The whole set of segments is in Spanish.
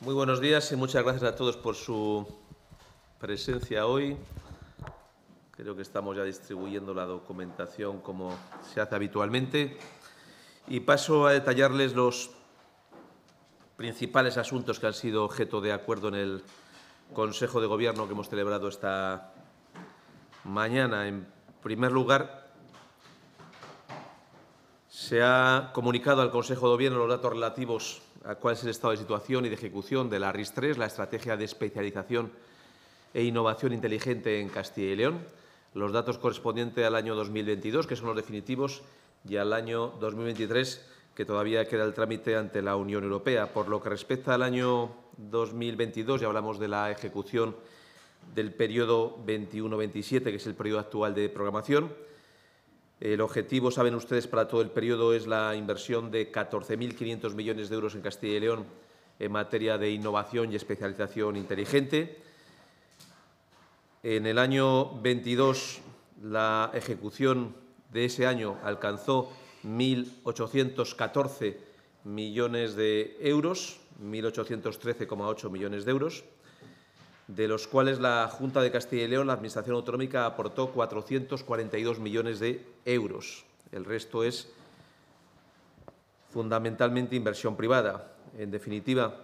Muy buenos días y muchas gracias a todos por su presencia hoy. Creo que estamos ya distribuyendo la documentación como se hace habitualmente. Y paso a detallarles los principales asuntos que han sido objeto de acuerdo en el Consejo de Gobierno que hemos celebrado esta mañana. En primer lugar, se ha comunicado al Consejo de Gobierno los datos relativos cuál es el estado de situación y de ejecución de la RIS-3, la estrategia de especialización e innovación inteligente en Castilla y León, los datos correspondientes al año 2022, que son los definitivos, y al año 2023, que todavía queda el trámite ante la Unión Europea. Por lo que respecta al año 2022, ya hablamos de la ejecución del periodo 21-27, que es el periodo actual de programación, el objetivo, saben ustedes, para todo el periodo es la inversión de 14.500 millones de euros en Castilla y León en materia de innovación y especialización inteligente. En el año 22, la ejecución de ese año alcanzó 1.814 millones de euros, 1.813,8 millones de euros de los cuales la Junta de Castilla y León, la Administración Autonómica, aportó 442 millones de euros. El resto es fundamentalmente inversión privada. En definitiva,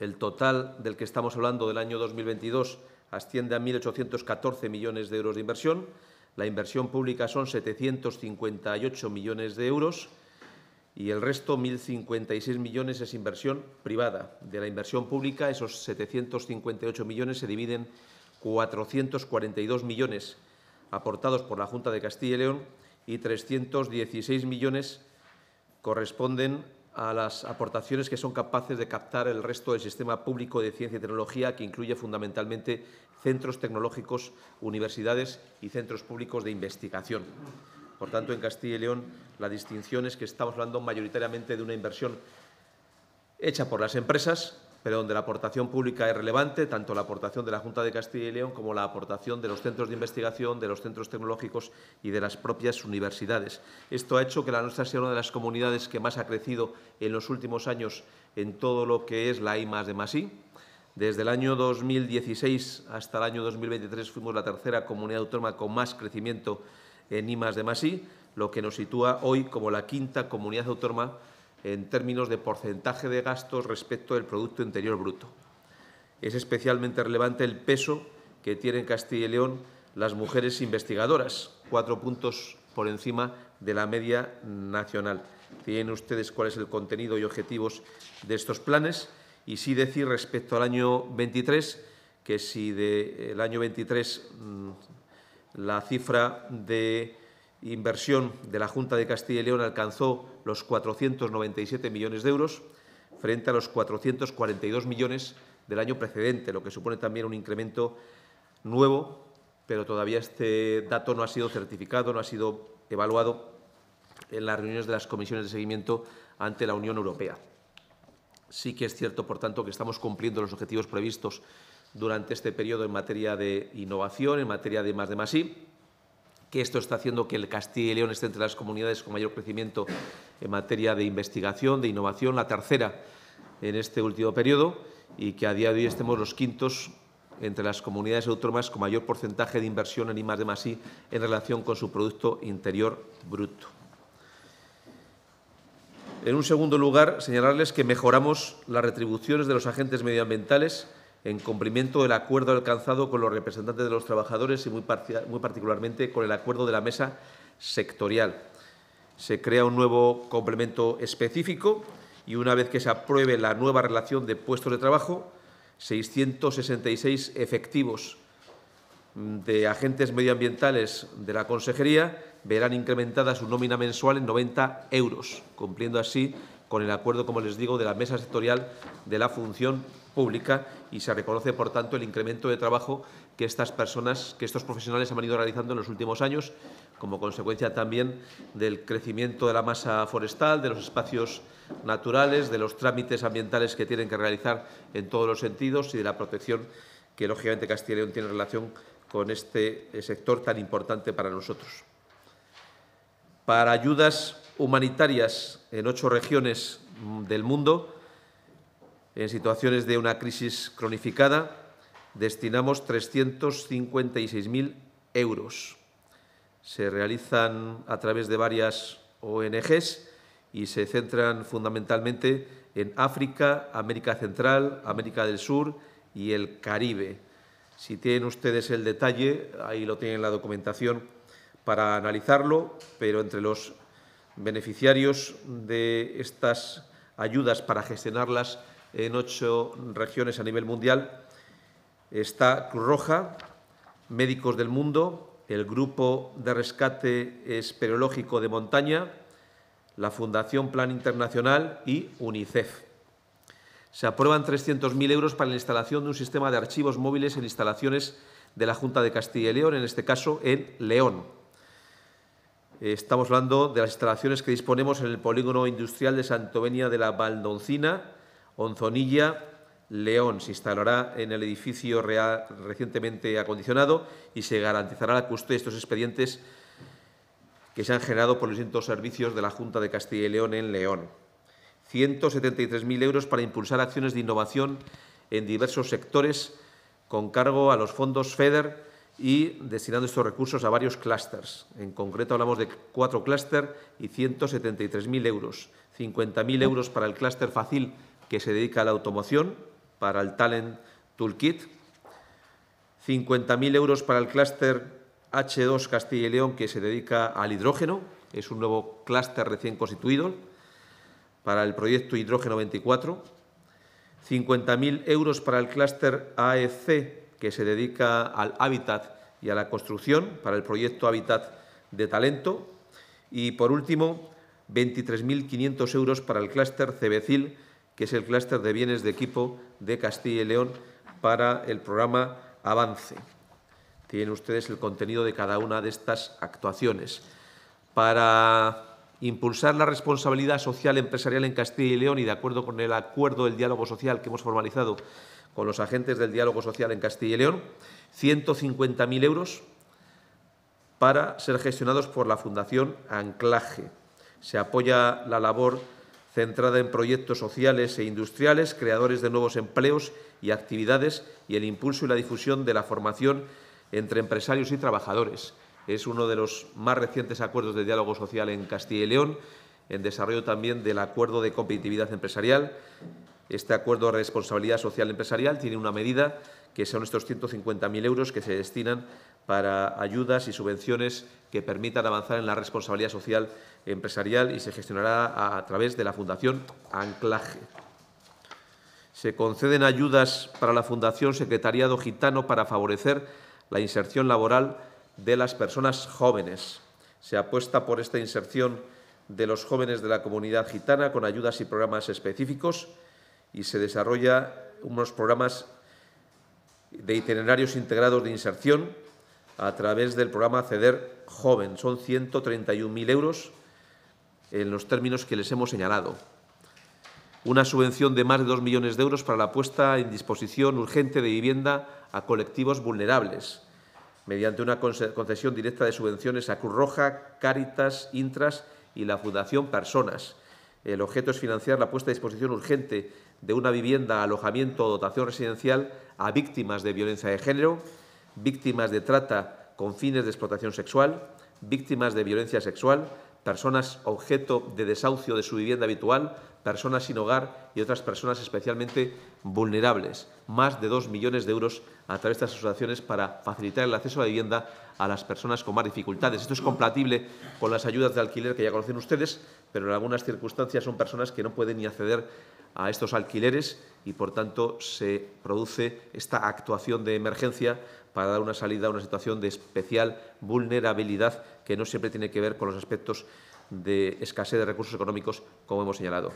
el total del que estamos hablando del año 2022 asciende a 1.814 millones de euros de inversión. La inversión pública son 758 millones de euros y el resto, 1.056 millones, es inversión privada. De la inversión pública, esos 758 millones se dividen 442 millones aportados por la Junta de Castilla y León y 316 millones corresponden a las aportaciones que son capaces de captar el resto del sistema público de ciencia y tecnología, que incluye fundamentalmente centros tecnológicos, universidades y centros públicos de investigación. Por tanto, en Castilla y León la distinción es que estamos hablando mayoritariamente de una inversión hecha por las empresas, pero donde la aportación pública es relevante, tanto la aportación de la Junta de Castilla y León como la aportación de los centros de investigación, de los centros tecnológicos y de las propias universidades. Esto ha hecho que la nuestra sea una de las comunidades que más ha crecido en los últimos años en todo lo que es la I de Desde el año 2016 hasta el año 2023 fuimos la tercera comunidad autónoma con más crecimiento en I más de más lo que nos sitúa hoy como la quinta comunidad autónoma en términos de porcentaje de gastos respecto del Producto Interior Bruto. Es especialmente relevante el peso que tienen en Castilla y León las mujeres investigadoras, cuatro puntos por encima de la media nacional. Tienen ustedes cuál es el contenido y objetivos de estos planes y sí decir respecto al año 23 que si del año 23 la cifra de inversión de la Junta de Castilla y León alcanzó los 497 millones de euros, frente a los 442 millones del año precedente, lo que supone también un incremento nuevo, pero todavía este dato no ha sido certificado, no ha sido evaluado en las reuniones de las comisiones de seguimiento ante la Unión Europea. Sí que es cierto, por tanto, que estamos cumpliendo los objetivos previstos durante este periodo en materia de innovación, en materia de más de más que esto está haciendo que el Castilla y León esté entre las comunidades con mayor crecimiento en materia de investigación, de innovación, la tercera en este último periodo y que a día de hoy estemos los quintos entre las comunidades autónomas con mayor porcentaje de inversión en de en relación con su Producto Interior Bruto. En un segundo lugar, señalarles que mejoramos las retribuciones de los agentes medioambientales en cumplimiento del acuerdo alcanzado con los representantes de los trabajadores y muy, particularmente con el acuerdo de la mesa sectorial. Se crea un nuevo complemento específico y una vez que se apruebe la nueva relación de puestos de trabajo, 666 efectivos mm, de agentes medioambientales de la Consejería verán incrementada su nómina mensual en 90 euros, cumpliendo así con el acuerdo, como les digo, de la mesa sectorial de la función pública y se reconoce, por tanto, el incremento de trabajo que estas personas, que estos profesionales han venido realizando en los últimos años, como consecuencia también del crecimiento de la masa forestal, de los espacios naturales, de los trámites ambientales que tienen que realizar en todos los sentidos y de la protección que, lógicamente, Castilla y León tiene relación con este eh, sector tan importante para nosotros. Para ayudas humanitarias en ocho regiones mm, del mundo, en situaciones de una crisis cronificada, destinamos 356.000 euros. Se realizan a través de varias ONGs y se centran fundamentalmente en África, América Central, América del Sur y el Caribe. Si tienen ustedes el detalle, ahí lo tienen en la documentación para analizarlo, pero entre los beneficiarios de estas ayudas para gestionarlas en ocho regiones a nivel mundial. Está Cruz Roja, Médicos del Mundo, el Grupo de Rescate Espeleológico de Montaña, la Fundación Plan Internacional y UNICEF. Se aprueban 300.000 euros para la instalación de un sistema de archivos móviles en instalaciones de la Junta de Castilla y León, en este caso en León. Estamos hablando de las instalaciones que disponemos en el polígono industrial de Santovenia de la Valdoncina, Onzonilla, León. Se instalará en el edificio real, recientemente acondicionado y se garantizará la custodia de estos expedientes que se han generado por los distintos servicios de la Junta de Castilla y León en León. 173.000 euros para impulsar acciones de innovación en diversos sectores con cargo a los fondos FEDER y destinando estos recursos a varios clústeres. En concreto hablamos de cuatro clústeres y 173.000 euros. 50.000 euros para el clúster fácil que se dedica a la automoción para el Talent Toolkit, 50.000 euros para el clúster H2 Castilla y León que se dedica al hidrógeno, es un nuevo clúster recién constituido para el proyecto Hidrógeno 24, 50.000 euros para el clúster AEC que se dedica al hábitat y a la construcción para el proyecto Hábitat de Talento y por último 23.500 euros para el clúster CBCIL que es el clúster de bienes de equipo de Castilla y León para el programa Avance. Tienen ustedes el contenido de cada una de estas actuaciones. Para impulsar la responsabilidad social empresarial en Castilla y León y de acuerdo con el acuerdo del diálogo social que hemos formalizado con los agentes del diálogo social en Castilla y León, 150.000 euros para ser gestionados por la Fundación Anclaje. Se apoya la labor centrada en proyectos sociales e industriales, creadores de nuevos empleos y actividades, y el impulso y la difusión de la formación entre empresarios y trabajadores. Es uno de los más recientes acuerdos de diálogo social en Castilla y León, en desarrollo también del acuerdo de competitividad empresarial. Este acuerdo de responsabilidad social empresarial tiene una medida que son estos 150.000 euros que se destinan para ayudas y subvenciones que permitan avanzar en la responsabilidad social empresarial y se gestionará a, través de la Fundación Anclaje. Se conceden ayudas para la Fundación Secretariado Gitano para favorecer la inserción laboral de las personas jóvenes. Se apuesta por esta inserción de los jóvenes de la comunidad gitana con ayudas y programas específicos y se desarrolla unos programas de itinerarios integrados de inserción a través del programa CEDER Joven. Son 131.000 euros en los términos que les hemos señalado. Una subvención de más de 2 millones de euros para la puesta en disposición urgente de vivienda a colectivos vulnerables, mediante una concesión directa de subvenciones a Cruz Roja, Cáritas, Intras y la Fundación Personas. El objeto es financiar la puesta a disposición urgente de una vivienda, alojamiento o dotación residencial a víctimas de violencia de género, víctimas de trata con fines de explotación sexual, víctimas de violencia sexual, personas objeto de desahucio de su vivienda habitual, personas sin hogar y otras personas especialmente vulnerables. Más de dos millones de euros a través de estas asociaciones para facilitar el acceso a la vivienda a las personas con más dificultades. Esto es compatible con las ayudas de alquiler que ya conocen ustedes, pero en algunas circunstancias son personas que no pueden ni acceder a estos alquileres y, por tanto, se produce esta actuación de emergencia para dar una salida a una situación de especial vulnerabilidad que no siempre tiene que ver con los aspectos de escasez de recursos económicos, como hemos señalado.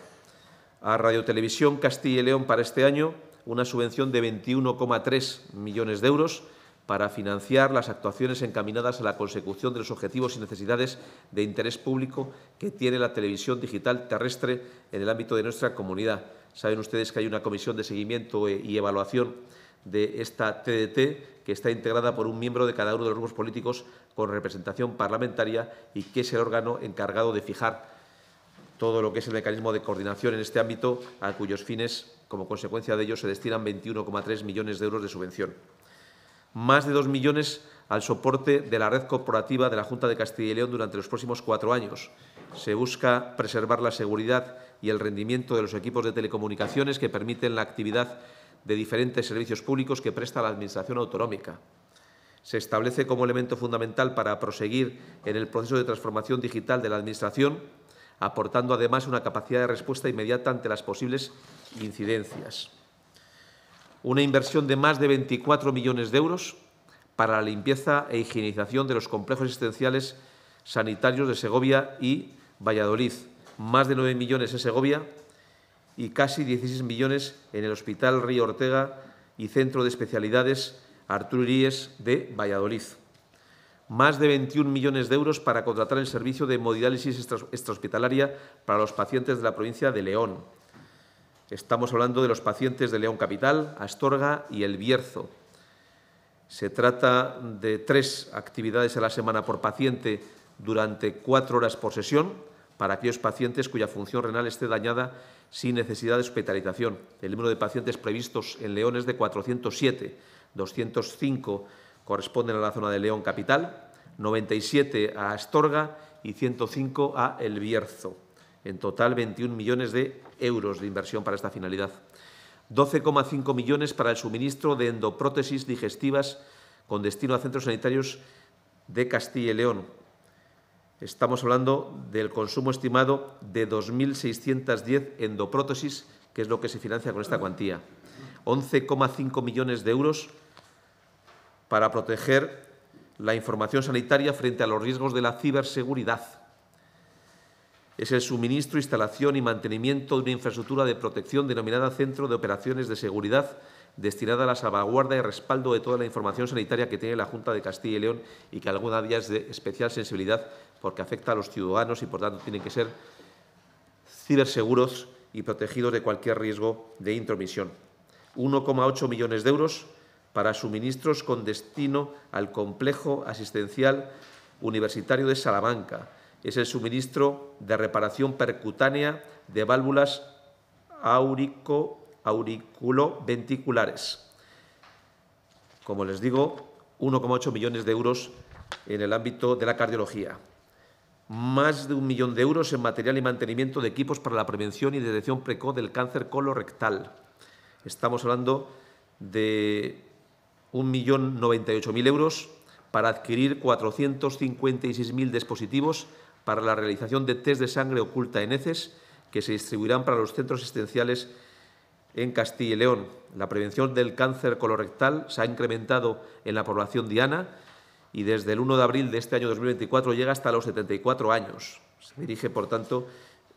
A Radiotelevisión Castilla y León para este año una subvención de 21,3 millones de euros para financiar las actuaciones encaminadas a la consecución de los objetivos y necesidades de interés público que tiene la televisión digital terrestre en el ámbito de nuestra comunidad. Saben ustedes que hay una comisión de seguimiento eh, y evaluación de esta TDT que está integrada por un miembro de cada uno de los grupos políticos con representación parlamentaria y que es el órgano encargado de fijar todo lo que es el mecanismo de coordinación en este ámbito, a cuyos fines, como consecuencia de ello, se destinan 21,3 millones de euros de subvención más de dos millones al soporte de la red corporativa de la Junta de Castilla y León durante los próximos cuatro años. Se busca preservar la seguridad y el rendimiento de los equipos de telecomunicaciones que permiten la actividad de diferentes servicios públicos que presta la Administración autonómica. Se establece como elemento fundamental para proseguir en el proceso de transformación digital de la Administración, aportando además una capacidad de respuesta inmediata ante las posibles incidencias una inversión de más de 24 millones de euros para la limpieza e higienización de los complejos existenciales sanitarios de Segovia y Valladolid, más de 9 millones en Segovia y casi 16 millones en el Hospital Río Ortega y Centro de Especialidades Arturo de Valladolid. Más de 21 millones de euros para contratar el servicio de hemodiálisis extrahospitalaria para los pacientes de la provincia de León Estamos hablando de los pacientes de León Capital, Astorga y El Bierzo. Se trata de tres actividades a la semana por paciente durante cuatro horas por sesión para aquellos pacientes cuya función renal esté dañada sin necesidad de hospitalización. El número de pacientes previstos en León es de 407, 205 corresponden a la zona de León Capital, 97 a Astorga y 105 a El Bierzo. En total, 21 millones de euros de inversión para esta finalidad. 12,5 millones para el suministro de endoprótesis digestivas con destino a centros sanitarios de Castilla y León. Estamos hablando del consumo estimado de 2.610 endoprótesis, que es lo que se financia con esta cuantía. 11,5 millones de euros para proteger la información sanitaria frente a los riesgos de la ciberseguridad es el suministro, instalación y mantenimiento de una infraestructura de protección denominada Centro de Operaciones de Seguridad, destinada a la salvaguarda y respaldo de toda la información sanitaria que tiene la Junta de Castilla y León y que alguna día es de especial sensibilidad porque afecta a los ciudadanos y, por tanto, tienen que ser ciberseguros y protegidos de cualquier riesgo de intromisión. 1,8 millones de euros para suministros con destino al complejo asistencial universitario de Salamanca, es el suministro de reparación percutánea de válvulas aurículo auriculoventriculares. Como les digo, 1,8 millones de euros en el ámbito de la cardiología. Más de un millón de euros en material y mantenimiento de equipos para la prevención y detección precoz del cáncer colorectal. Estamos hablando de 1.098.000 euros para adquirir 456.000 dispositivos para la realización de test de sangre oculta en heces que se distribuirán para los centros asistenciales en Castilla y León. La prevención del cáncer colorectal se ha incrementado en la población diana y desde el 1 de abril de este año 2024 llega hasta los 74 años. Se dirige, por tanto,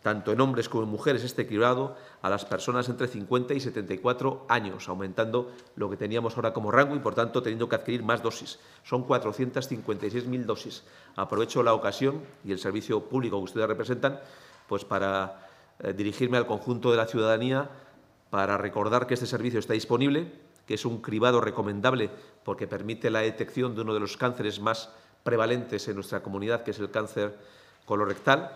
tanto en hombres como en mujeres este cribado a las personas entre 50 y 74 años, aumentando lo que teníamos ahora como rango y por tanto teniendo que adquirir más dosis. Son 456.000 dosis. Aprovecho la ocasión y el servicio público que ustedes representan pues para eh, dirigirme al conjunto de la ciudadanía para recordar que este servicio está disponible, que es un cribado recomendable porque permite la detección de uno de los cánceres más prevalentes en nuestra comunidad, que es el cáncer colorectal,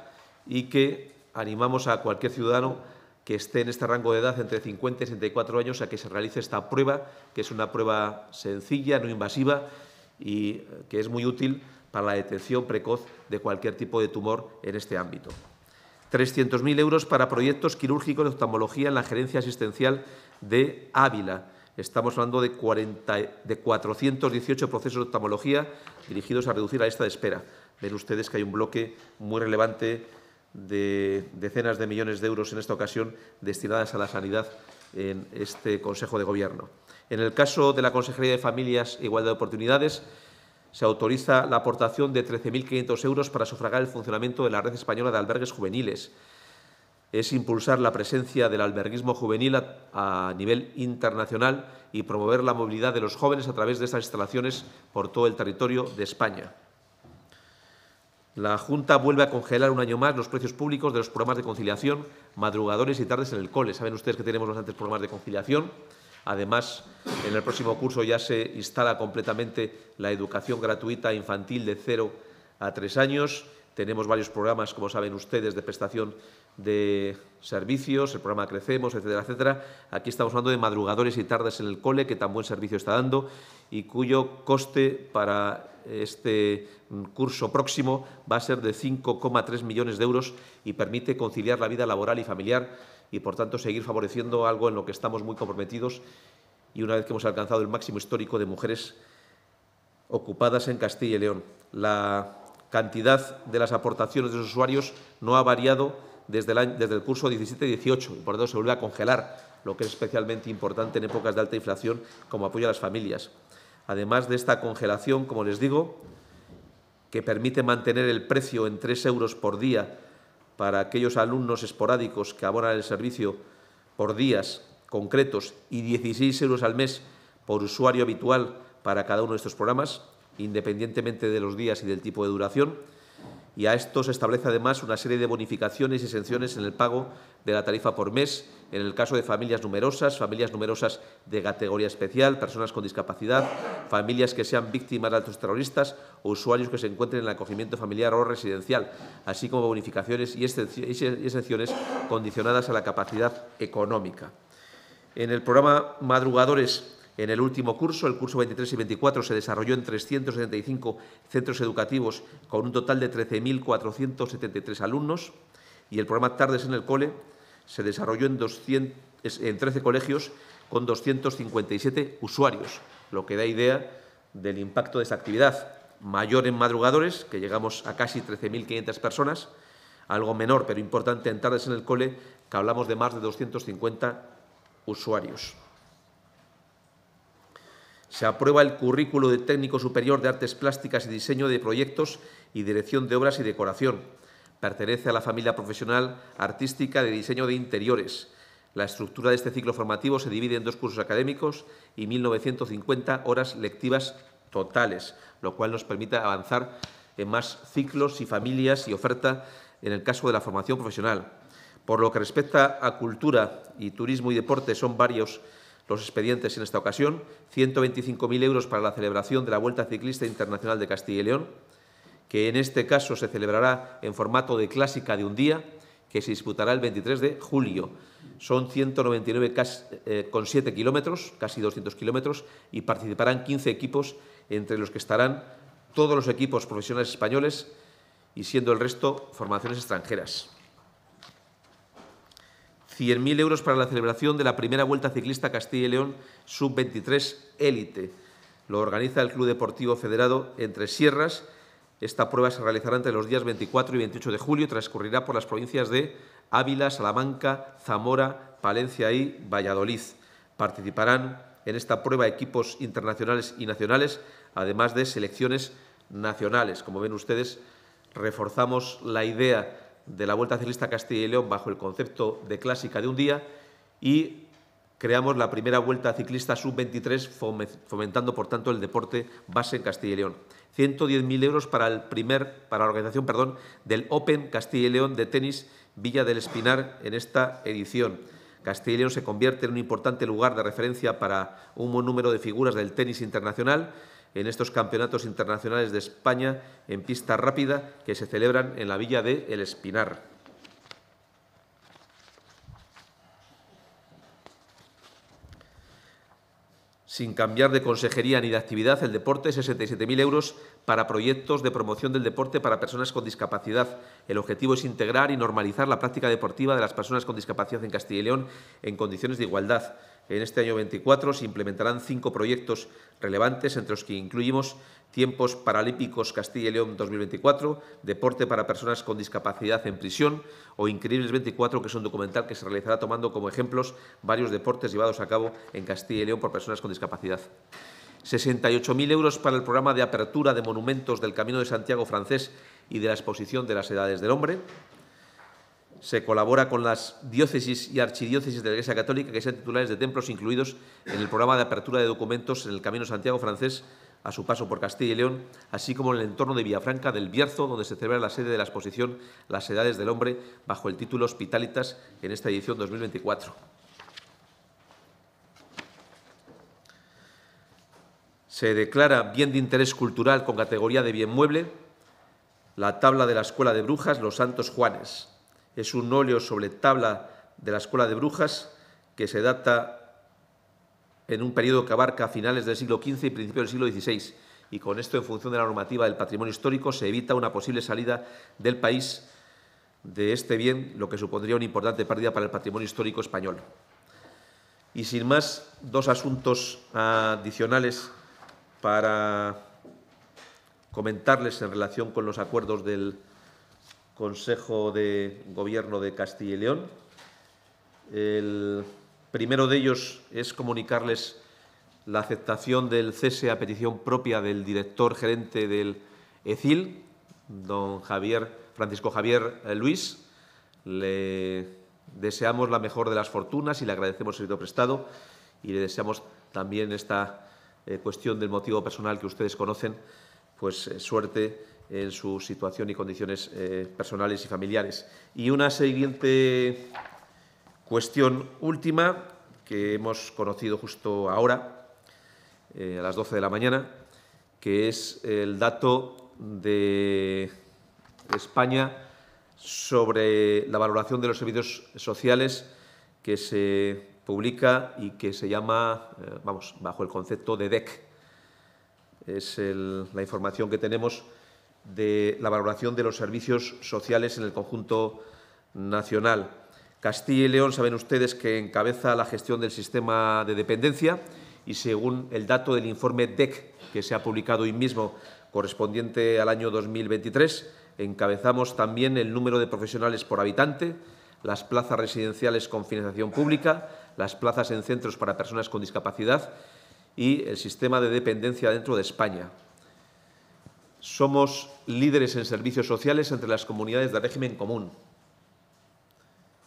y que animamos a cualquier ciudadano que esté en este rango de edad entre 50 y 64 años a que se realice esta prueba, que es una prueba sencilla, no invasiva y eh, que es muy útil para la detección precoz de cualquier tipo de tumor en este ámbito. 300.000 euros para proyectos quirúrgicos de oftalmología en la gerencia asistencial de Ávila. Estamos hablando de, de 418 procesos de oftalmología dirigidos a reducir la lista de espera. Ven ustedes que hay un bloque muy relevante de decenas de millones de euros en esta ocasión destinadas a la sanidad en este Consejo de Gobierno. En el caso de la Consejería de Familias e Igualdad de Oportunidades, se autoriza la aportación de 13.500 euros para sufragar el funcionamiento de la Red Española de Albergues Juveniles. Es impulsar la presencia del alberguismo juvenil a, a nivel internacional y promover la movilidad de los jóvenes a través de estas instalaciones por todo el territorio de España. La Junta vuelve a congelar un año más los precios públicos de los programas de conciliación, madrugadores y tardes en el cole. Saben ustedes que tenemos bastantes programas de conciliación. Además, en el próximo curso ya se instala completamente la educación gratuita infantil de 0 a 3 años. Tenemos varios programas, como saben ustedes, de prestación de servicios, el programa Crecemos, etcétera, etcétera. Aquí estamos hablando de madrugadores y tardes en el cole, que tan buen servicio está dando y cuyo coste para este curso próximo va a ser de 5,3 millones de euros y permite conciliar la vida laboral y familiar y, por tanto, seguir favoreciendo algo en lo que estamos muy comprometidos y una vez que hemos alcanzado el máximo histórico de mujeres ocupadas en Castilla y León. La cantidad de las aportaciones de los usuarios no ha variado desde el, curso 17-18 y por tanto se vuelve a congelar, lo que es especialmente importante en épocas de alta inflación como apoyo a las familias. Además de esta congelación, como les digo, que permite mantener el precio en 3 euros por día para aquellos alumnos esporádicos que abonan el servicio por días concretos y 16 euros al mes por usuario habitual para cada uno de estos programas, independientemente de los días y del tipo de duración, y a esto se establece además una serie de bonificaciones y exenciones en el pago de la tarifa por mes, en el caso de familias numerosas, familias numerosas de categoría especial, personas con discapacidad, familias que sean víctimas de altos terroristas o usuarios que se encuentren en el acogimiento familiar o residencial, así como bonificaciones y exenciones condicionadas a la capacidad económica. En el programa Madrugadores en el último curso, el curso 23 y 24, se desarrolló en 375 centros educativos con un total de 13.473 alumnos y el programa Tardes en el Cole se desarrolló en, en 13 colegios con 257 usuarios, lo que da idea del impacto de esta actividad. Mayor en madrugadores, que llegamos a casi 13.500 personas, algo menor pero importante en tardes en el cole, que hablamos de más de 250 usuarios. Se aprueba el currículo de técnico superior de artes plásticas y diseño de proyectos y dirección de obras y decoración. Pertenece a la familia profesional artística de diseño de interiores. La estructura de este ciclo formativo se divide en dos cursos académicos y 1.950 horas lectivas totales, lo cual nos permite avanzar en más ciclos y familias y oferta en el caso de la formación profesional. Por lo que respecta a cultura y turismo y deporte, son varios los expedientes en esta ocasión, 125.000 euros para la celebración de la Vuelta Ciclista Internacional de Castilla y León, que en este caso se celebrará en formato de clásica de un día, que se disputará el 23 de julio. Son 199,7 eh, kilómetros, casi 200 kilómetros, y participarán 15 equipos, entre los que estarán todos los equipos profesionales españoles y siendo el resto formaciones extranjeras. 100.000 euros para la celebración de la primera Vuelta Ciclista Castilla y León Sub-23 Élite. Lo organiza el Club Deportivo Federado Entre Sierras. Esta prueba se realizará entre los días 24 y 28 de julio y transcurrirá por las provincias de Ávila, Salamanca, Zamora, Palencia y Valladolid. Participarán en esta prueba equipos internacionales y nacionales, además de selecciones nacionales. Como ven ustedes, reforzamos la idea de la Vuelta Ciclista Castilla y León bajo el concepto de clásica de un día y creamos la primera Vuelta Ciclista Sub-23 fomentando, por tanto, el deporte base en Castilla y León. 110.000 euros para, el primer, para la organización perdón, del Open Castilla y León de tenis Villa del Espinar en esta edición. Castilla y León se convierte en un importante lugar de referencia para un buen número de figuras del tenis internacional en estos campeonatos internacionales de España en pista rápida que se celebran en la villa de El Espinar. Sin cambiar de consejería ni de actividad, el deporte, 67.000 euros para proyectos de promoción del deporte para personas con discapacidad. El objetivo es integrar y normalizar la práctica deportiva de las personas con discapacidad en Castilla y León en condiciones de igualdad. En este año 24 se implementarán cinco proyectos relevantes, entre los que incluimos tiempos paralímpicos Castilla y León 2024, deporte para personas con discapacidad en prisión o Increíbles 24, que es un documental que se realizará tomando como ejemplos varios deportes llevados a cabo en Castilla y León por personas con discapacidad. 68.000 euros para el programa de apertura de monumentos del Camino de Santiago francés y de la exposición de las edades del hombre se colabora con las diócesis y archidiócesis de la Iglesia Católica que sean titulares de templos incluidos en el programa de apertura de documentos en el Camino Santiago francés a su paso por Castilla y León, así como en el entorno de Villafranca del Bierzo, donde se celebra la sede de la exposición Las Edades del Hombre bajo el título Hospitalitas en esta edición 2024. Se declara bien de interés cultural con categoría de bien mueble la tabla de la Escuela de Brujas Los Santos Juanes, es un óleo sobre tabla de la Escuela de Brujas que se data en un periodo que abarca finales del siglo XV y principios del siglo XVI. Y con esto, en función de la normativa del patrimonio histórico, se evita una posible salida del país de este bien, lo que supondría una importante pérdida para el patrimonio histórico español. Y sin más, dos asuntos adicionales para comentarles en relación con los acuerdos del, Consejo de Gobierno de Castilla y León. El primero de ellos es comunicarles la aceptación del cese a petición propia del director gerente del ECIL, don Javier, Francisco Javier eh, Luis. Le deseamos la mejor de las fortunas y le agradecemos el servicio prestado y le deseamos también esta eh, cuestión del motivo personal que ustedes conocen, pues eh, suerte en su situación y condiciones eh, personales y familiares. Y una siguiente cuestión última que hemos conocido justo ahora, eh, a las 12 de la mañana, que es el dato de España sobre la valoración de los servicios sociales que se publica y que se llama, eh, vamos, bajo el concepto de DEC. Es la información que tenemos de la valoración de los servicios sociales en el conjunto nacional. Castilla y León, saben ustedes que encabeza la gestión del sistema de dependencia y según el dato del informe DEC que se ha publicado hoy mismo correspondiente al año 2023, encabezamos también el número de profesionales por habitante, las plazas residenciales con financiación pública, las plazas en centros para personas con discapacidad y el sistema de dependencia dentro de España somos líderes en servicios sociales entre las comunidades de régimen común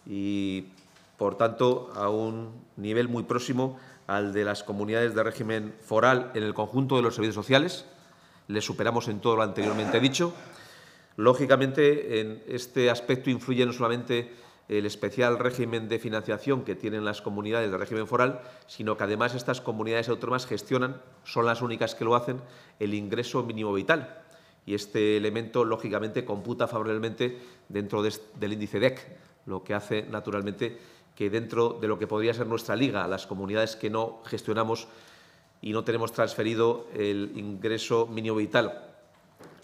y, por tanto, a un nivel muy próximo al de las comunidades de régimen foral en el conjunto de los servicios sociales. Le superamos en todo lo anteriormente dicho. Lógicamente, en este aspecto influye no solamente el especial régimen de financiación que tienen las comunidades del régimen foral, sino que además estas comunidades autónomas gestionan, son las únicas que lo hacen, el ingreso mínimo vital. Y este elemento, lógicamente, computa favorablemente dentro del índice DEC, lo que hace, naturalmente, que dentro de lo que podría ser nuestra liga, las comunidades que no gestionamos y no tenemos transferido el ingreso mínimo vital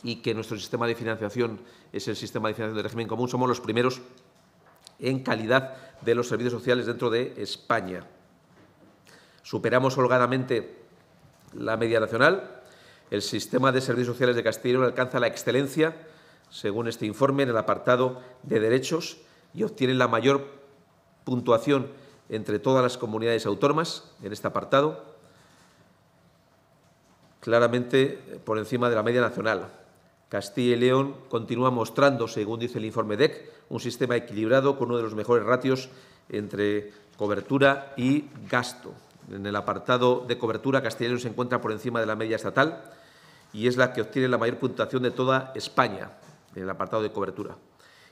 y que nuestro sistema de financiación es el sistema de financiación del régimen común, somos los primeros en calidad de los servicios sociales dentro de España. Superamos holgadamente la media nacional. El sistema de servicios sociales de Castilla y León alcanza la excelencia, según este informe, en el apartado de derechos y obtiene la mayor puntuación entre todas las comunidades autónomas en este apartado, claramente por encima de la media nacional. Castilla y León continúa mostrando, según dice el informe DEC, un sistema equilibrado con uno de los mejores ratios entre cobertura y gasto. En el apartado de cobertura, Castellano se encuentra por encima de la media estatal y es la que obtiene la mayor puntuación de toda España en el apartado de cobertura.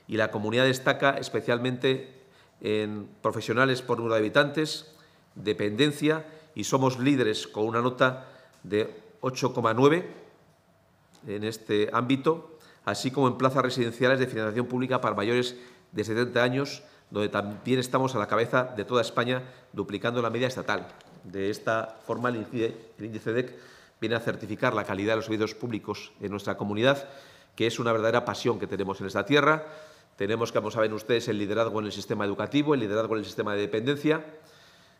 Y la comunidad destaca especialmente en profesionales por número de habitantes, dependencia y somos líderes con una nota de 8,9 en este ámbito así como en plazas residenciales de financiación pública para mayores de 70 años, donde también estamos a la cabeza de toda España, duplicando la media estatal. De esta forma, el índice DEC viene a certificar la calidad de los servicios públicos en nuestra comunidad, que es una verdadera pasión que tenemos en esta tierra. Tenemos, como saben ustedes, el liderazgo en el sistema educativo, el liderazgo en el sistema de dependencia.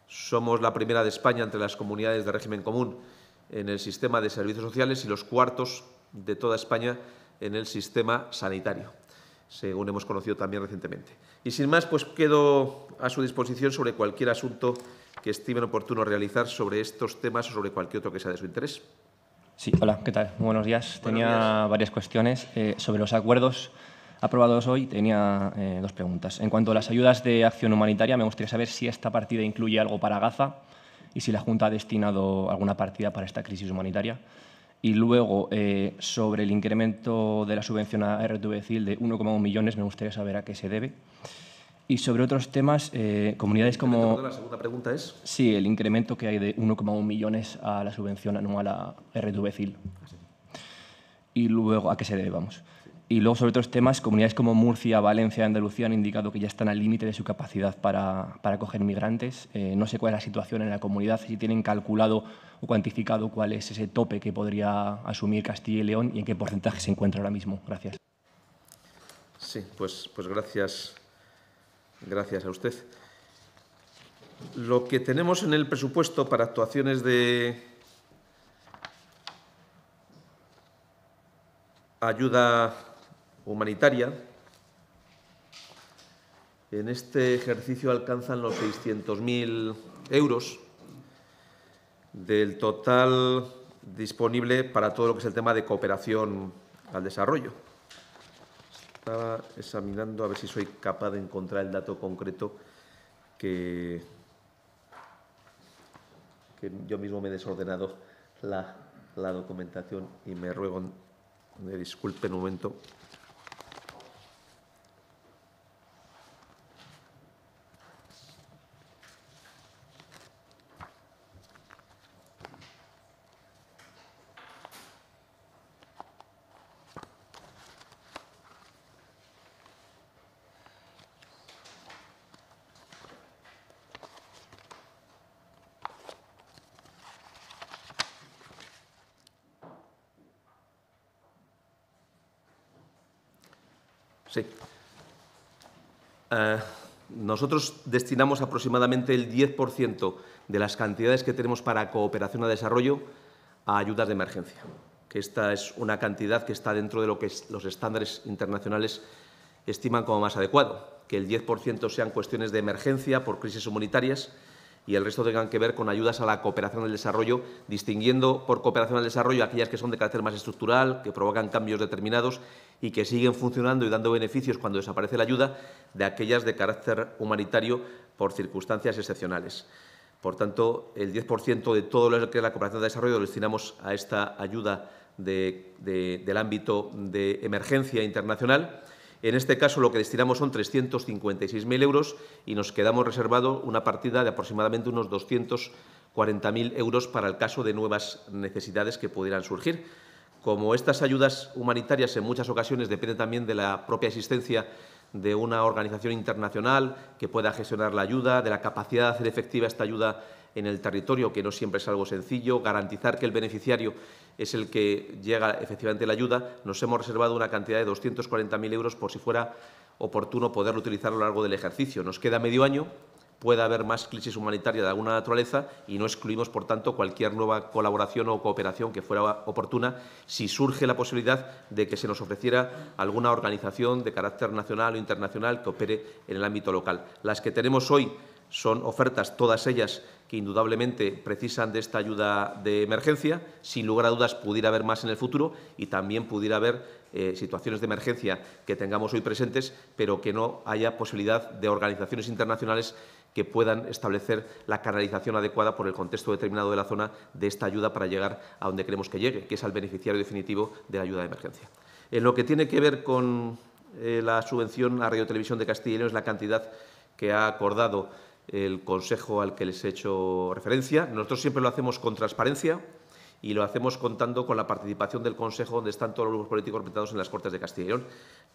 Somos la primera de España entre las comunidades de régimen común en el sistema de servicios sociales y los cuartos de toda España en el sistema sanitario, según hemos conocido también recientemente. Y sin más, pues quedo a su disposición sobre cualquier asunto que estimen oportuno realizar sobre estos temas o sobre cualquier otro que sea de su interés. Sí, hola, ¿qué tal? buenos días. tenía varias cuestiones. Eh, sobre los acuerdos aprobados hoy, tenía eh, dos preguntas. En cuanto a las ayudas de acción humanitaria, me gustaría saber si esta partida incluye algo para Gaza y si la Junta ha destinado alguna partida para esta crisis humanitaria. Y luego, eh, sobre el incremento de la subvención a RTVCIL de 1,1 millones, me gustaría saber a qué se debe. Y sobre otros temas, eh, comunidades como... La segunda pregunta es... Sí, el incremento que hay de 1,1 millones a la subvención anual a RTVCIL. 2 ah, Y luego, ¿a qué se debe? Vamos. Y luego sobre otros temas, comunidades como Murcia, Valencia, Andalucía han indicado que ya están al límite de su capacidad para, acoger migrantes. Eh, no sé cuál es la situación en la comunidad, si tienen calculado o cuantificado cuál es ese tope que podría asumir Castilla y León y en qué porcentaje se encuentra ahora mismo. Gracias. Sí, pues, pues gracias. Gracias a usted. Lo que tenemos en el presupuesto para actuaciones de, ayuda humanitaria, en este ejercicio alcanzan los 600.000 euros del total disponible para todo lo que es el tema de cooperación al desarrollo. Estaba examinando a ver si soy capaz de encontrar el dato concreto que, que yo mismo me he desordenado la, documentación y me ruego me disculpen un momento. Nosotros destinamos aproximadamente el 10% de las cantidades que tenemos para cooperación a desarrollo a ayudas de emergencia, que esta es una cantidad que está dentro de lo que los estándares internacionales estiman como más adecuado, que el 10% sean cuestiones de emergencia por crisis humanitarias y el resto tengan que ver con ayudas a la cooperación al desarrollo, distinguiendo por cooperación al desarrollo aquellas que son de carácter más estructural, que provocan cambios determinados y que siguen funcionando y dando beneficios cuando desaparece la ayuda, de aquellas de carácter humanitario por circunstancias excepcionales. Por tanto, el 10% de todo lo que es la cooperación al desarrollo lo destinamos a esta ayuda del ámbito de emergencia internacional en este caso lo que destinamos son 356.000 euros y nos quedamos reservado una partida de aproximadamente unos 240.000 euros para el caso de nuevas necesidades que pudieran surgir. Como estas ayudas humanitarias en muchas ocasiones dependen también de la propia existencia de una organización internacional que pueda gestionar la ayuda, de la capacidad de hacer efectiva esta ayuda en el territorio, que no siempre es algo sencillo, garantizar que el beneficiario es el que llega efectivamente la ayuda, nos hemos reservado una cantidad de 240.000 euros por si fuera oportuno poderlo utilizar a lo largo del ejercicio. Nos queda medio año, puede haber más crisis humanitaria de alguna naturaleza y no excluimos, por tanto, cualquier nueva colaboración o cooperación que fuera oportuna si surge la posibilidad de que se nos ofreciera alguna organización de carácter nacional o internacional que opere en el ámbito local. Las que tenemos hoy son ofertas, todas ellas que indudablemente precisan de esta ayuda de emergencia. Sin lugar a dudas pudiera haber más en el futuro y también pudiera haber eh, situaciones de emergencia que tengamos hoy presentes, pero que no haya posibilidad de organizaciones internacionales que puedan establecer la canalización adecuada por el contexto determinado de la zona de esta ayuda para llegar a donde queremos que llegue, que es al beneficiario definitivo de la ayuda de emergencia. En lo que tiene que ver con eh, la subvención a Radio Televisión de Castilla y León es la cantidad que ha acordado el consejo al que les he hecho referencia. Nosotros siempre lo hacemos con transparencia y lo hacemos contando con la participación del Consejo, donde están todos los grupos políticos representados en las Cortes de Castilla y León.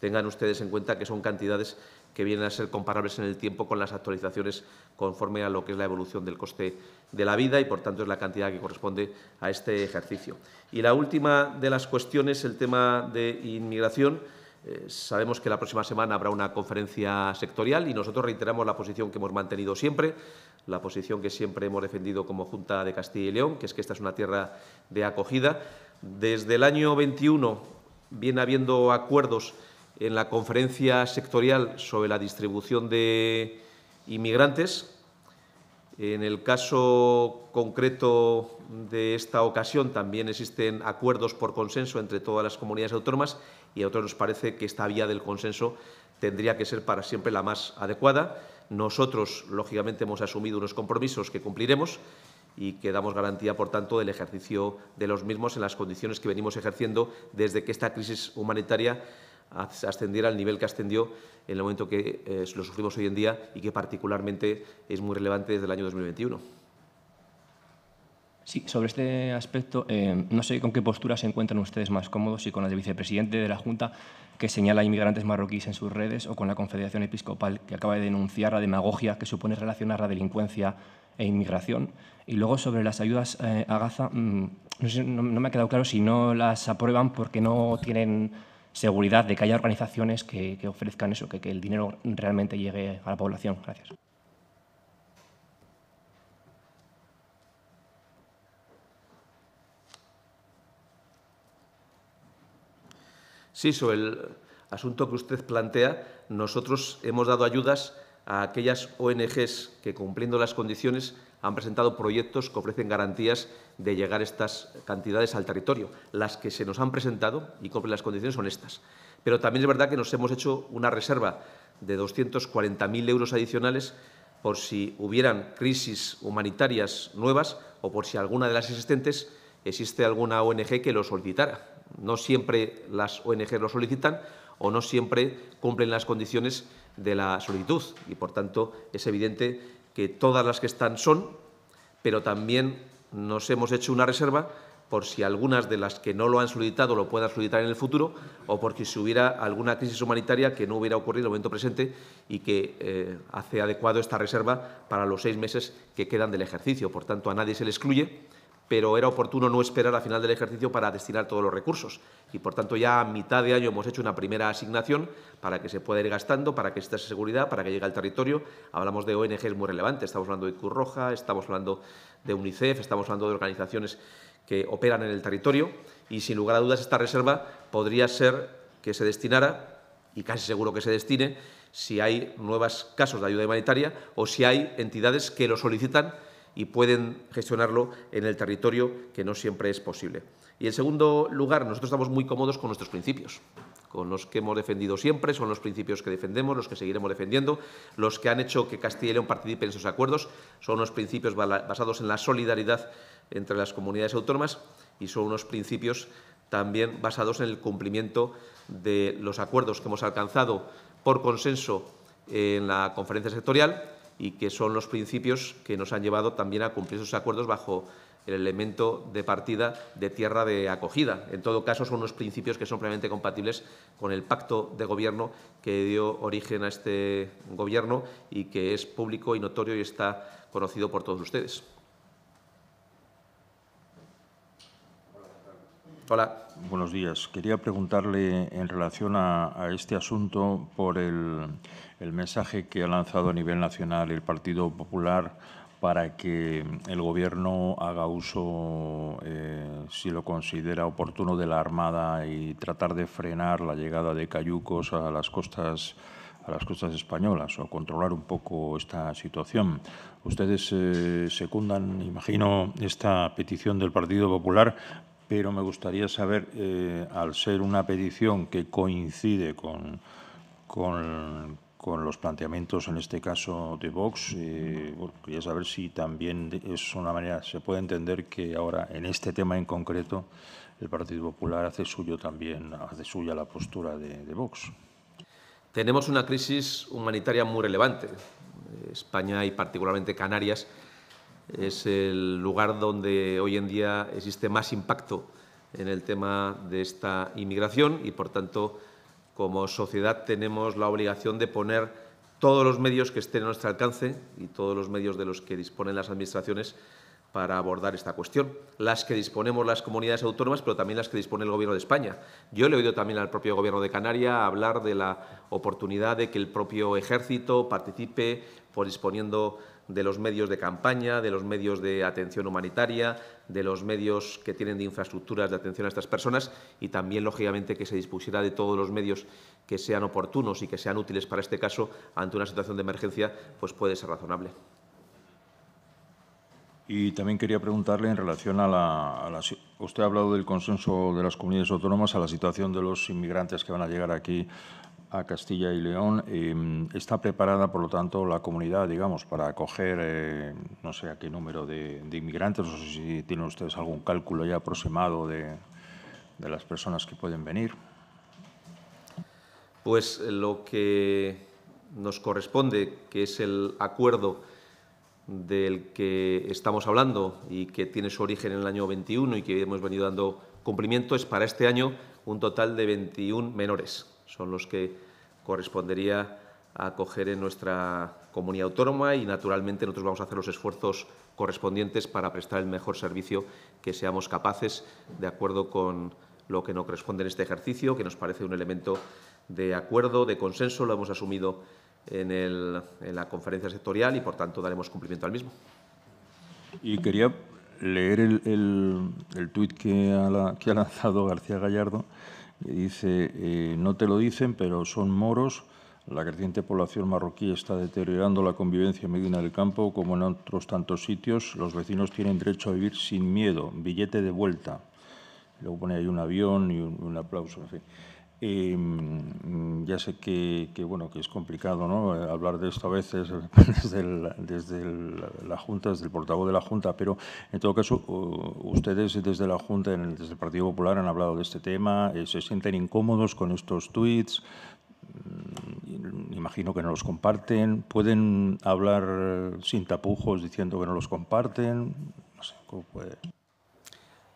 Tengan ustedes en cuenta que son cantidades que vienen a ser comparables en el tiempo con las actualizaciones conforme a lo que es la evolución del coste de la vida y, por tanto, es la cantidad que corresponde a este ejercicio. Y la última de las cuestiones, el tema de inmigración eh, sabemos que la próxima semana habrá una conferencia sectorial y nosotros reiteramos la posición que hemos mantenido siempre, la posición que siempre hemos defendido como Junta de Castilla y León, que es que esta es una tierra de acogida. Desde el año 21 viene habiendo acuerdos en la conferencia sectorial sobre la distribución de inmigrantes. En el caso concreto de esta ocasión también existen acuerdos por consenso entre todas las comunidades autónomas y a otros nos parece que esta vía del consenso tendría que ser para siempre la más adecuada. Nosotros, lógicamente, hemos asumido unos compromisos que cumpliremos y que damos garantía, por tanto, del ejercicio de los mismos en las condiciones que venimos ejerciendo desde que esta crisis humanitaria ascendiera al nivel que ascendió en el momento que eh, lo sufrimos hoy en día y que particularmente es muy relevante desde el año 2021. Sí, sobre este aspecto, eh, no sé con qué postura se encuentran ustedes más cómodos, si con la del vicepresidente de la Junta, que señala a inmigrantes marroquíes en sus redes, o con la Confederación Episcopal, que acaba de denunciar la demagogia que supone relacionar la delincuencia e inmigración. Y luego sobre las ayudas eh, a Gaza, mm, no, me ha quedado claro si no las aprueban porque no tienen seguridad de que haya organizaciones que, ofrezcan eso, que, que, el dinero realmente llegue a la población. Gracias. Sí, sobre el asunto que usted plantea, nosotros hemos dado ayudas a aquellas ONGs que, cumpliendo las condiciones, han presentado proyectos que ofrecen garantías de llegar estas cantidades al territorio. Las que se nos han presentado y cumplen las condiciones son estas. Pero también es verdad que nos hemos hecho una reserva de 240.000 euros adicionales por si hubieran crisis humanitarias nuevas o por si alguna de las existentes existe alguna ONG que lo solicitara. No siempre las ONG lo solicitan o no siempre cumplen las condiciones de la solicitud y, por tanto, es evidente que todas las que están son, pero también nos hemos hecho una reserva por si algunas de las que no lo han solicitado lo puedan solicitar en el futuro o porque si hubiera alguna crisis humanitaria que no hubiera ocurrido en el momento presente y que eh, hace adecuado esta reserva para los seis meses que quedan del ejercicio. Por tanto, a nadie se le excluye pero era oportuno no esperar a final del ejercicio para destinar todos los recursos. Y por tanto ya a mitad de año hemos hecho una primera asignación para que se pueda ir gastando, para que exista seguridad, para que llegue al territorio. Hablamos de ONGs muy relevantes, estamos hablando de Cruz Roja, estamos hablando de UNICEF, estamos hablando de organizaciones que operan en el territorio y sin lugar a dudas esta reserva podría ser que se destinara, y casi seguro que se destine, si hay nuevos casos de ayuda humanitaria o si hay entidades que lo solicitan y pueden gestionarlo en el territorio, que no siempre es posible. Y en segundo lugar, nosotros estamos muy cómodos con nuestros principios con los que hemos defendido siempre, son los principios que defendemos, los que seguiremos defendiendo, los que han hecho que Castilla y León participe en esos acuerdos, son unos principios basados en la solidaridad entre las comunidades autónomas y son unos principios también basados en el cumplimiento de los acuerdos que hemos alcanzado por consenso en la conferencia sectorial y que son los principios que nos han llevado también a cumplir esos acuerdos bajo el elemento de partida de tierra de acogida. En todo caso, son unos principios que son plenamente compatibles con el pacto de gobierno que dio origen a este gobierno y que es público y notorio y está conocido por todos ustedes. Buenos días. Quería preguntarle en relación a, este asunto por el, mensaje que ha lanzado a nivel nacional el Partido Popular para que el Gobierno haga uso, eh, si lo considera oportuno, de la Armada y tratar de frenar la llegada de cayucos a las costas a las costas españolas o controlar un poco esta situación. Ustedes eh, secundan, imagino, esta petición del Partido Popular, pero me gustaría saber, eh, al ser una petición que coincide con, con, los planteamientos, en este caso de Vox, eh, quería saber si también es una manera, se puede entender que ahora en este tema en concreto el Partido Popular hace suyo también, hace suya la postura de, de Vox. Tenemos una crisis humanitaria muy relevante. España y particularmente Canarias es el lugar donde hoy en día existe más impacto en el tema de esta inmigración y, por tanto, como sociedad tenemos la obligación de poner todos los medios que estén a nuestro alcance y todos los medios de los que disponen las administraciones para abordar esta cuestión, las que disponemos las comunidades autónomas, pero también las que dispone el Gobierno de España. Yo le he oído también al propio Gobierno de Canarias hablar de la oportunidad de que el propio ejército participe por pues, disponiendo de los medios de campaña, de los medios de atención humanitaria, de los medios que tienen de infraestructuras de atención a estas personas y también, lógicamente, que se dispusiera de todos los medios que sean oportunos y que sean útiles para este caso ante una situación de emergencia, pues puede ser razonable. Y también quería preguntarle en relación a la, Usted ha hablado del consenso de las comunidades autónomas a la situación de los inmigrantes que van a llegar aquí a Castilla y León. Em, ¿Está preparada, por lo tanto, la comunidad, digamos, para acoger, eh, no sé a qué número de, inmigrantes? No sé si tienen ustedes algún cálculo ya aproximado de, de las personas que pueden venir. Pues eh, lo que nos corresponde, que es el acuerdo del que estamos hablando y que tiene su origen en el año 21 y que hemos venido dando cumplimiento, es para este año un total de 21 menores son los que correspondería a acoger en nuestra comunidad autónoma y, naturalmente, nosotros vamos a hacer los esfuerzos correspondientes para prestar el mejor servicio que seamos capaces, de acuerdo con lo que nos corresponde en este ejercicio, que nos parece un elemento de acuerdo, de consenso, lo hemos asumido en, la conferencia sectorial y, por tanto, daremos cumplimiento al mismo. Y quería leer el, tuit que ha lanzado García Gallardo, dice, eh, no te lo dicen, pero son moros. La creciente población marroquí está deteriorando la convivencia en Medina del Campo, como en otros tantos sitios. Los vecinos tienen derecho a vivir sin miedo, billete de vuelta. Luego pone ahí un avión y un, aplauso, eh, ya sé que, bueno, que es complicado ¿no? hablar de esto a veces eh, desde, la Junta, desde el portavoz de la Junta, pero en todo caso, ustedes desde la Junta, desde el Partido Popular, han hablado de este tema, eh, se sienten incómodos con estos tuits, mm, imagino que no los comparten, pueden hablar sin tapujos diciendo que no los comparten, no sé, ¿cómo puede?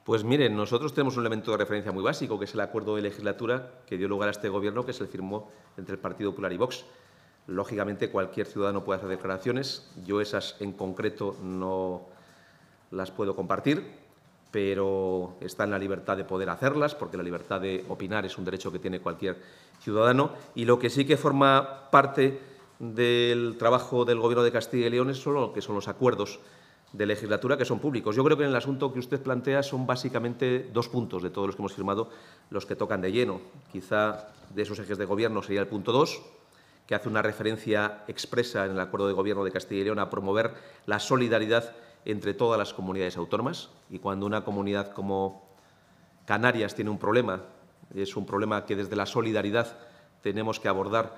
Pues miren, nosotros tenemos un elemento de referencia muy básico, que es el acuerdo de legislatura que dio lugar a este gobierno, que se firmó entre el Partido Popular y Vox. Lógicamente, cualquier ciudadano puede hacer declaraciones. Yo esas en concreto no las puedo compartir, pero está en la libertad de poder hacerlas, porque la libertad de opinar es un derecho que tiene cualquier ciudadano. Y lo que sí que forma parte del trabajo del Gobierno de Castilla y León es lo que son los acuerdos de legislatura que son públicos. Yo creo que en el asunto que usted plantea son básicamente dos puntos de todos los que hemos firmado los que tocan de lleno. Quizá de esos ejes de gobierno sería el punto dos, que hace una referencia expresa en el acuerdo de gobierno de Castilla y León a promover la solidaridad entre todas las comunidades autónomas. Y cuando una comunidad como Canarias tiene un problema, es un problema que desde la solidaridad tenemos que abordar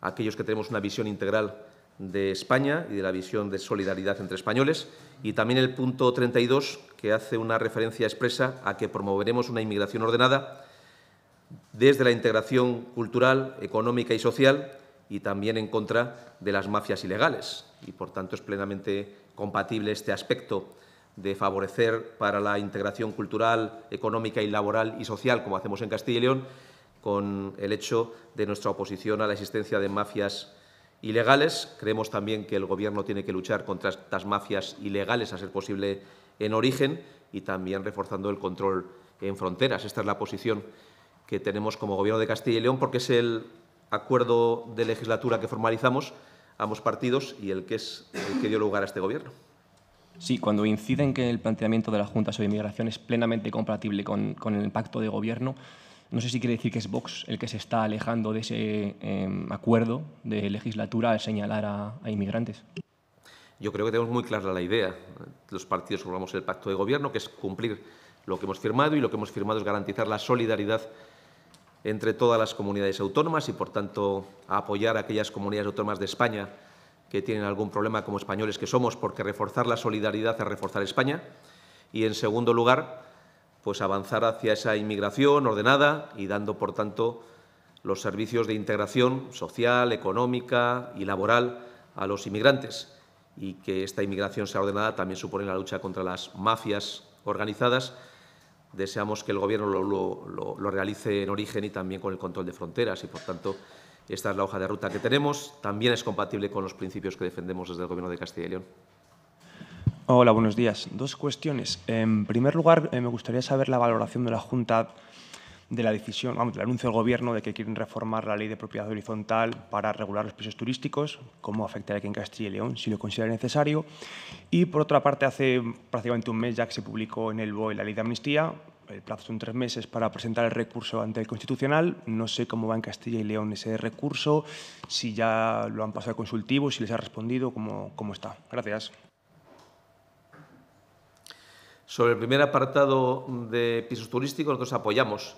aquellos que tenemos una visión integral de España y de la visión de solidaridad entre españoles, y también el punto 32, que hace una referencia expresa a que promoveremos una inmigración ordenada desde la integración cultural, económica y social, y también en contra de las mafias ilegales. Y, por tanto, es plenamente compatible este aspecto de favorecer para la integración cultural, económica y laboral y social, como hacemos en Castilla y León, con el hecho de nuestra oposición a la existencia de mafias ilegales. Creemos también que el Gobierno tiene que luchar contra estas mafias ilegales, a ser posible, en origen y también reforzando el control en fronteras. Esta es la posición que tenemos como Gobierno de Castilla y León, porque es el acuerdo de legislatura que formalizamos ambos partidos y el que es que dio lugar a este Gobierno. Sí, cuando inciden que el planteamiento de la Junta sobre inmigración es plenamente compatible con, con el pacto de Gobierno, no sé si quiere decir que es Vox el que se está alejando de ese em, acuerdo de legislatura al señalar a, inmigrantes. Yo creo que tenemos muy clara la idea, los partidos formamos el pacto de gobierno, que es cumplir lo que hemos firmado y lo que hemos firmado es garantizar la solidaridad entre todas las comunidades autónomas y, por tanto, apoyar a aquellas comunidades autónomas de España que tienen algún problema como españoles que somos, porque reforzar la solidaridad es reforzar España. Y, en segundo lugar, pues avanzar hacia esa inmigración ordenada y dando, por tanto, los servicios de integración social, económica y laboral a los inmigrantes y que esta inmigración sea ordenada también supone la lucha contra las mafias organizadas. Deseamos que el Gobierno lo, lo, realice en origen y también con el control de fronteras y, por tanto, esta es la hoja de ruta que tenemos. También es compatible con los principios que defendemos desde el Gobierno de Castilla y León. Hola, buenos días. Dos cuestiones. En primer lugar, eh, me gustaría saber la valoración de la Junta de la decisión, vamos, del anuncio del Gobierno de que quieren reformar la ley de propiedad horizontal para regular los precios turísticos, cómo afectará aquí en Castilla y León, si lo considera necesario. Y, por otra parte, hace prácticamente un mes ya que se publicó en el BOE la ley de amnistía, el plazo son tres meses para presentar el recurso ante el Constitucional. No sé cómo va en Castilla y León ese recurso, si ya lo han pasado al consultivo, si les ha respondido, cómo, cómo está. Gracias. Sobre el primer apartado de pisos turísticos, nosotros apoyamos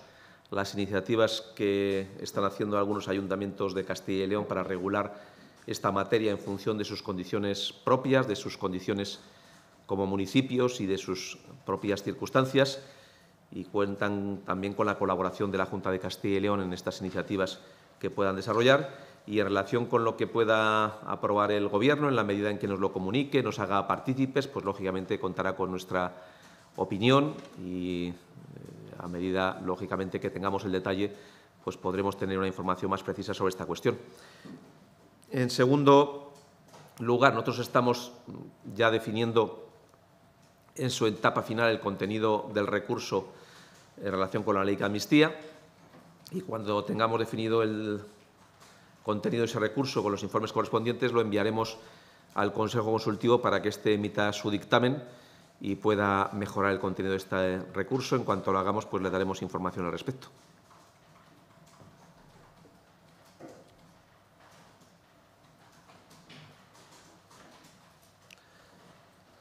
las iniciativas que están haciendo algunos ayuntamientos de Castilla y León para regular esta materia en función de sus condiciones propias, de sus condiciones como municipios y de sus propias circunstancias y cuentan también con la colaboración de la Junta de Castilla y León en estas iniciativas que puedan desarrollar y en relación con lo que pueda aprobar el Gobierno, en la medida en que nos lo comunique, nos haga partícipes, pues lógicamente contará con nuestra opinión y eh, a medida, lógicamente, que tengamos el detalle, pues podremos tener una información más precisa sobre esta cuestión. En segundo lugar, nosotros estamos ya definiendo en su etapa final el contenido del recurso en relación con la ley de amnistía y cuando tengamos definido el contenido de ese recurso con los informes correspondientes lo enviaremos al Consejo Consultivo para que éste emita su dictamen y pueda mejorar el contenido de este recurso. En cuanto lo hagamos, pues le daremos información al respecto.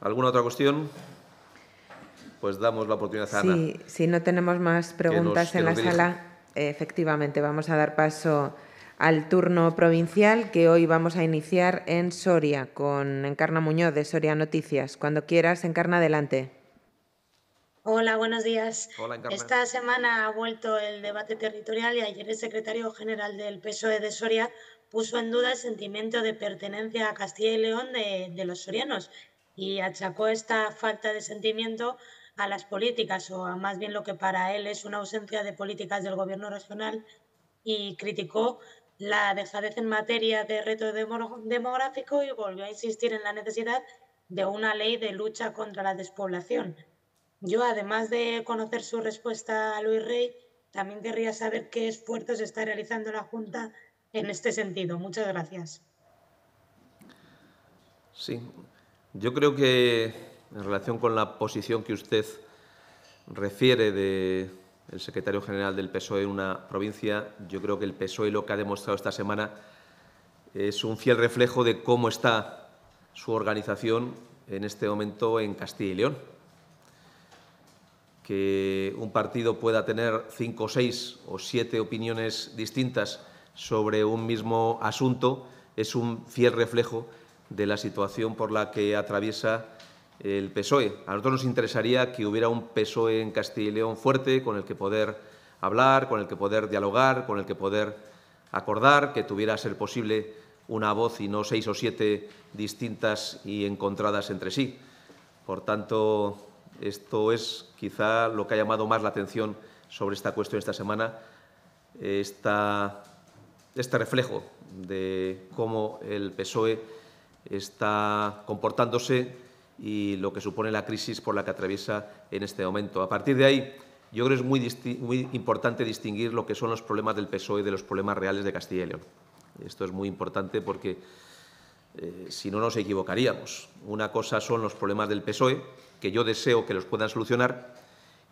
¿Alguna otra cuestión? Pues damos la oportunidad a si no tenemos más preguntas en la sala, efectivamente, vamos a dar paso al turno provincial que hoy vamos a iniciar en Soria con Encarna Muñoz de Soria Noticias. Cuando quieras, Encarna, adelante. Hola, buenos días. Hola, Esta semana ha vuelto el debate territorial y ayer el secretario general del PSOE de Soria puso en duda el sentimiento de pertenencia a Castilla y León de, los sorianos y achacó esta falta de sentimiento a las políticas o más bien lo que para él es una ausencia de políticas del gobierno regional y criticó la dejadez en materia de reto demográfico y volvió a insistir en la necesidad de una ley de lucha contra la despoblación. Yo, además de conocer su respuesta a Luis Rey, también querría saber qué esfuerzos está realizando la Junta en este sentido. Muchas gracias. Sí, yo creo que en relación con la posición que usted refiere de, el secretario general del PSOE en una provincia, yo creo que el PSOE lo que ha demostrado esta semana es un fiel reflejo de cómo está su organización en este momento en Castilla y León. Que un partido pueda tener cinco, seis o siete opiniones distintas sobre un mismo asunto es un fiel reflejo de la situación por la que atraviesa el PSOE. A nosotros nos interesaría que hubiera un PSOE en Castilla y León fuerte con el que poder hablar, con el que poder dialogar, con el que poder acordar, que tuviera a ser posible una voz y no seis o siete distintas y encontradas entre sí. Por tanto, esto es quizá lo que ha llamado más la atención sobre esta cuestión esta semana, este reflejo de cómo el PSOE está comportándose y lo que supone la crisis por la que atraviesa en este momento. A partir de ahí, yo creo que es muy, importante distinguir lo que son los problemas del PSOE de los problemas reales de Castilla y León. Esto es muy importante porque eh, si no nos equivocaríamos. Una cosa son los problemas del PSOE, que yo deseo que los puedan solucionar,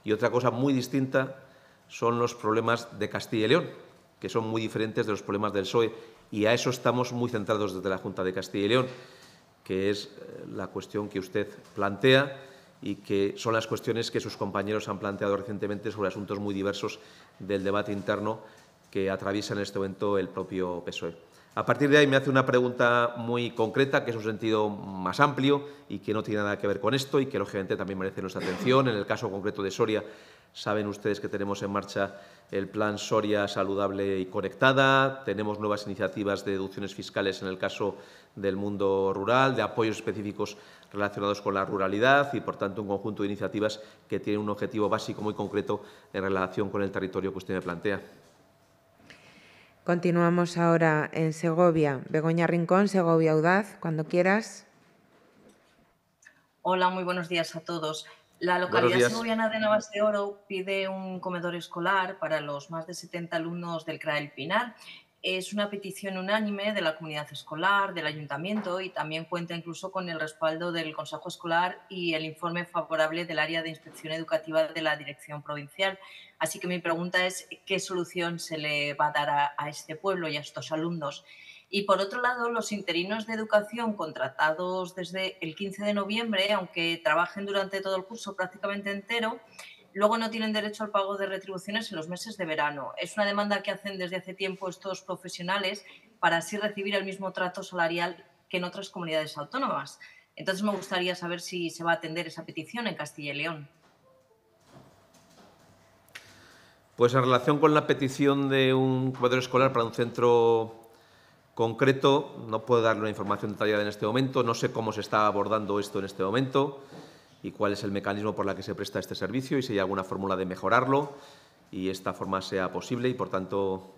y otra cosa muy distinta son los problemas de Castilla y León, que son muy diferentes de los problemas del PSOE, y a eso estamos muy centrados desde la Junta de Castilla y León que es eh, la cuestión que usted plantea y que son las cuestiones que sus compañeros han planteado recientemente sobre asuntos muy diversos del debate interno que atraviesa en este momento el propio PSOE. A partir de ahí me hace una pregunta muy concreta, que es un sentido más amplio y que no tiene nada que ver con esto y que lógicamente también merece nuestra atención. En el caso concreto de Soria, saben ustedes que tenemos en marcha el plan Soria saludable y conectada, tenemos nuevas iniciativas de deducciones fiscales en el caso del mundo rural, de apoyos específicos relacionados con la ruralidad y, por tanto, un conjunto de iniciativas que tienen un objetivo básico muy concreto en relación con el territorio que usted me plantea. Continuamos ahora en Segovia. Begoña Rincón, Segovia Audaz, cuando quieras. Hola, muy buenos días a todos. La localidad segoviana de Navas de Oro pide un comedor escolar para los más de 70 alumnos del CRA El Pinar es una petición unánime de la comunidad escolar, del ayuntamiento y también cuenta incluso con el respaldo del Consejo Escolar y el informe favorable del área de inspección educativa de la Dirección Provincial. Así que mi pregunta es qué solución se le va a dar a, este pueblo y a estos alumnos. Y por otro lado, los interinos de educación contratados desde el 15 de noviembre, aunque trabajen durante todo el curso prácticamente entero, Luego no tienen derecho al pago de retribuciones en los meses de verano. Es una demanda que hacen desde hace tiempo estos profesionales para así recibir el mismo trato salarial que en otras comunidades autónomas. Entonces me gustaría saber si se va a atender esa petición en Castilla y León. Pues en relación con la petición de un cuadro escolar para un centro concreto, no puedo darle una información detallada en este momento, no sé cómo se está abordando esto en este momento y cuál es el mecanismo por la que se presta este servicio y si hay alguna fórmula de mejorarlo y esta forma sea posible y, por tanto,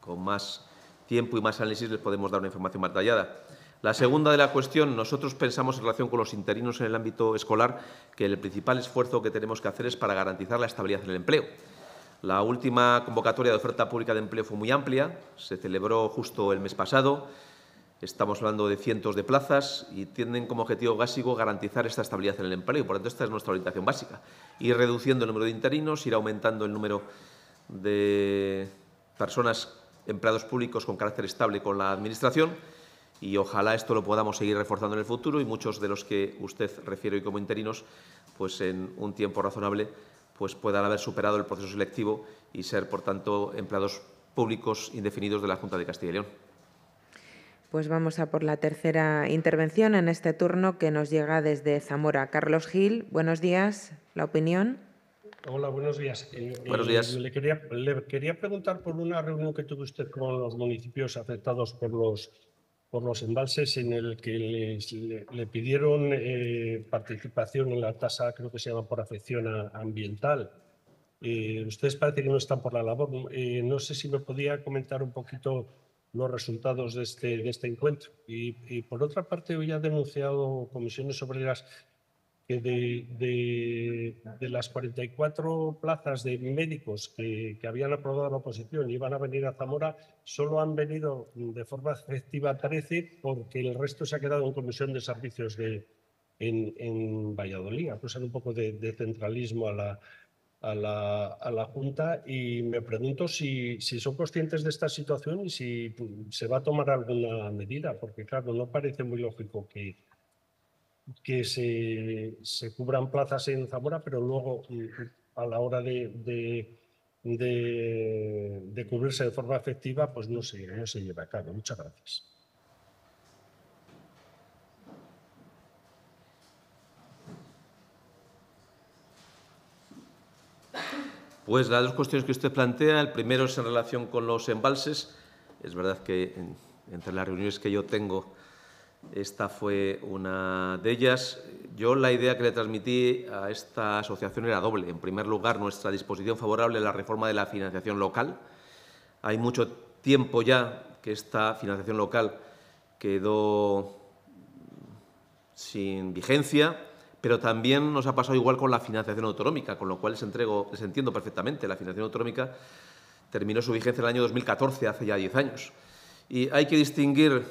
con más tiempo y más análisis les podemos dar una información más detallada. La segunda de la cuestión, nosotros pensamos en relación con los interinos en el ámbito escolar que el principal esfuerzo que tenemos que hacer es para garantizar la estabilidad en el empleo. La última convocatoria de oferta pública de empleo fue muy amplia, se celebró justo el mes pasado Estamos hablando de cientos de plazas y tienen como objetivo básico garantizar esta estabilidad en el empleo. Por lo tanto, esta es nuestra orientación básica. Ir reduciendo el número de interinos, ir aumentando el número de personas, empleados públicos con carácter estable con la Administración y ojalá esto lo podamos seguir reforzando en el futuro y muchos de los que usted refiere hoy como interinos, pues en un tiempo razonable, pues puedan haber superado el proceso selectivo y ser, por tanto, empleados públicos indefinidos de la Junta de Castilla y León. Pues vamos a por la tercera intervención en este turno que nos llega desde Zamora. Carlos Gil, buenos días. La opinión. Hola, buenos días. Eh, buenos días. Eh, le, quería, preguntar por una reunión que tuvo usted con los municipios afectados por los, por los embalses en el que le, pidieron eh, participación en la tasa, creo que se llama por afección ambiental. ustedes parece que no están por la labor. no sé si me podía comentar un poquito los resultados de este, de este encuentro. Y, por otra parte, hoy ha denunciado comisiones obreras que de, de, las 44 plazas de médicos que, habían aprobado la oposición y iban a venir a Zamora, solo han venido de forma efectiva 13 porque el resto se ha quedado en comisión de servicios de, en, en Valladolid. Acusan un poco de centralismo a la, a la, a la Junta y me pregunto si, son conscientes de esta situación y si mm, se va a tomar alguna medida, porque claro, no parece muy lógico que, que se, cubran plazas en Zamora, pero luego mm, a la hora de, cubrirse de forma efectiva, pues no se, no se lleva a cabo. Muchas gracias. Pues las dos cuestiones que usted plantea, el primero es en relación con los embalses. Es verdad que entre las reuniones que yo tengo, esta fue una de ellas. Yo la idea que le transmití a esta asociación era doble. En primer lugar, nuestra disposición favorable a la reforma de la financiación local. Hay mucho tiempo ya que esta financiación local quedó sin vigencia pero también nos ha pasado igual con la financiación autonómica, con lo cual les, entiendo perfectamente. La financiación autonómica terminó su vigencia en el año 2014, hace ya 10 años. Y hay que distinguir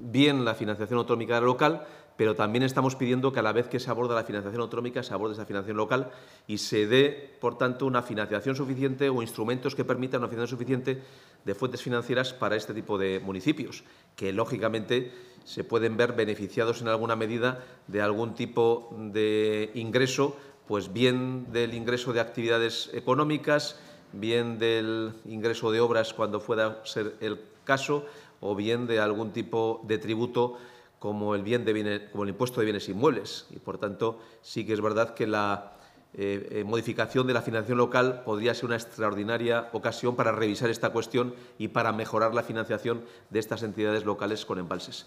bien la financiación autonómica local pero también estamos pidiendo que a la vez que se aborda la financiación autonómica, se aborde esa financiación local y se dé, por tanto, una financiación suficiente o instrumentos que permitan una financiación suficiente de fuentes financieras para este tipo de municipios, que lógicamente se pueden ver beneficiados en alguna medida de algún tipo de ingreso, pues bien del ingreso de actividades económicas, bien del ingreso de obras cuando pueda ser el caso, o bien de algún tipo de tributo como el, bien como el impuesto de bienes inmuebles. Y, por tanto, sí que es verdad que la eh, eh, modificación de la financiación local podría ser una extraordinaria ocasión para revisar esta cuestión y para mejorar la financiación de estas entidades locales con embalses.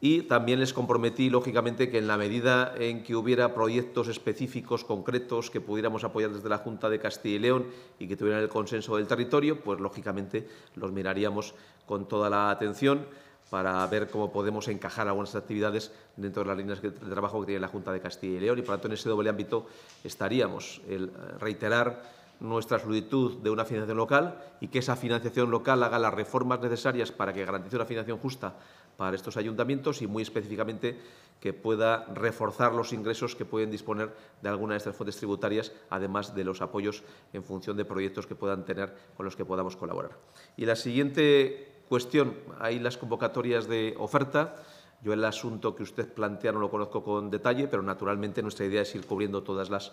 Y también les comprometí, lógicamente, que en la medida en que hubiera proyectos específicos, concretos, que pudiéramos apoyar desde la Junta de Castilla y León y que tuvieran el consenso del territorio, pues lógicamente los miraríamos con toda la atención para ver cómo podemos encajar algunas actividades dentro de las líneas de trabajo que tiene la Junta de Castilla y León. Y, por lo tanto, en ese doble ámbito estaríamos. El eh, reiterar nuestra solicitud de una financiación local y que esa financiación local haga las reformas necesarias para que garantice una financiación justa para estos ayuntamientos y, muy específicamente, que pueda reforzar los ingresos que pueden disponer de alguna de estas fuentes tributarias, además de los apoyos en función de proyectos que puedan tener con los que podamos colaborar. Y la siguiente cuestión, hay las convocatorias de oferta. Yo el asunto que usted plantea no lo conozco con detalle, pero naturalmente nuestra idea es ir cubriendo todas las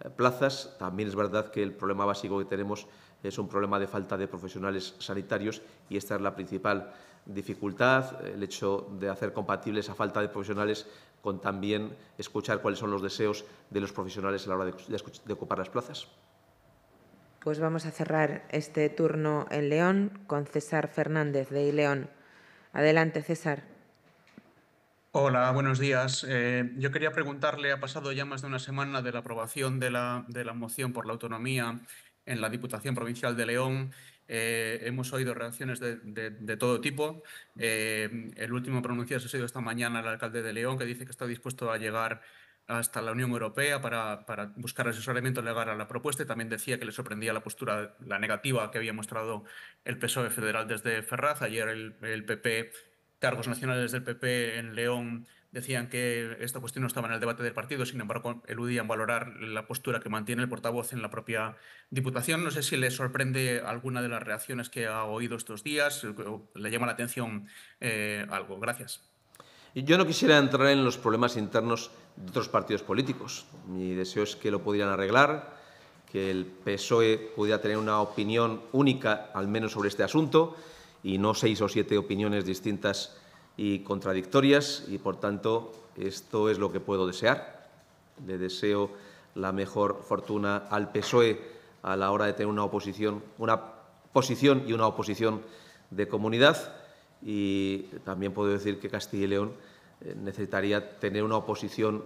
eh, plazas. También es verdad que el problema básico que tenemos es un problema de falta de profesionales sanitarios y esta es la principal dificultad, el hecho de hacer compatible esa falta de profesionales con también escuchar cuáles son los deseos de los profesionales a la hora de, de ocupar las plazas. Pues vamos a cerrar este turno en León con César Fernández de León. Adelante, César. Hola, buenos días. Eh, yo quería preguntarle, ha pasado ya más de una semana de la aprobación de la, de la moción por la autonomía en la Diputación Provincial de León. Eh, hemos oído reacciones de, todo tipo. Eh, el último pronunciado ha sido esta mañana el alcalde de León, que dice que está dispuesto a llegar hasta la Unión Europea para, buscar asesoramiento legal a la propuesta y también decía que le sorprendía la postura, la negativa que había mostrado el PSOE federal desde Ferraz. Ayer el, PP, cargos nacionales del PP en León decían que esta cuestión no estaba en el debate del partido, sin embargo eludían valorar la postura que mantiene el portavoz en la propia Diputación. No sé si le sorprende alguna de las reacciones que ha oído estos días o le llama la atención eh, algo. Gracias yo no quisiera entrar en los problemas internos de otros partidos políticos. Mi deseo es que lo pudieran arreglar, que el PSOE pudiera tener una opinión única, al menos sobre este asunto, y no seis o siete opiniones distintas y contradictorias. Y, por tanto, esto es lo que puedo desear. Le deseo la mejor fortuna al PSOE a la hora de tener una oposición, una posición y una oposición de comunidad y también puedo decir que Castilla y León eh, necesitaría tener una oposición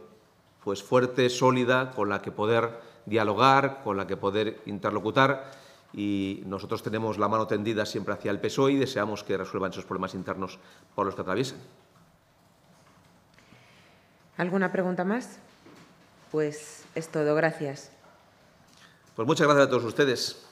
pues fuerte, sólida, con la que poder dialogar, con la que poder interlocutar y nosotros tenemos la mano tendida siempre hacia el PSOE y deseamos que resuelvan esos problemas internos por los que atraviesan. ¿Alguna pregunta más? Pues es todo. Gracias. Pues muchas gracias a todos ustedes.